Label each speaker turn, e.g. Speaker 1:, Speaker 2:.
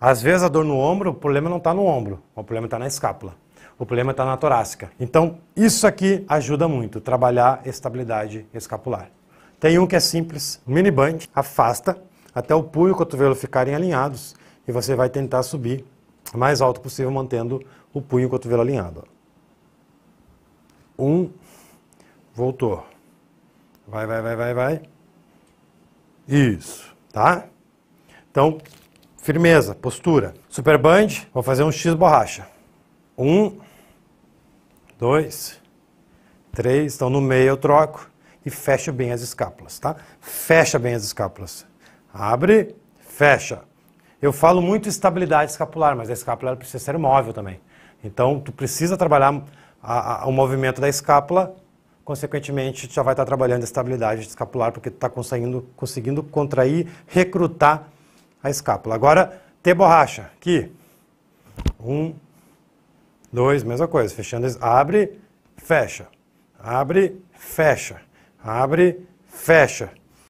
Speaker 1: Às vezes a dor no ombro, o problema não está no ombro, o problema está na escápula, o problema está na torácica. Então, isso aqui ajuda muito, trabalhar estabilidade escapular. Tem um que é simples, mini band, afasta até o punho e o cotovelo ficarem alinhados e você vai tentar subir o mais alto possível, mantendo o punho e o cotovelo alinhado. Um, voltou. Vai, vai, vai, vai, vai. Isso, tá? Então, Firmeza, postura. Super band, vou fazer um X borracha. Um, dois, três, então no meio eu troco e fecho bem as escápulas, tá? Fecha bem as escápulas. Abre, fecha. Eu falo muito estabilidade escapular, mas a escápula precisa ser móvel também. Então, tu precisa trabalhar a, a, o movimento da escápula, consequentemente, tu já vai estar trabalhando a estabilidade escapular, porque tu está conseguindo, conseguindo contrair, recrutar a escápula. Agora, T borracha, aqui. Um, dois, mesma coisa. Fechando, abre, fecha. Abre, fecha. Abre, fecha.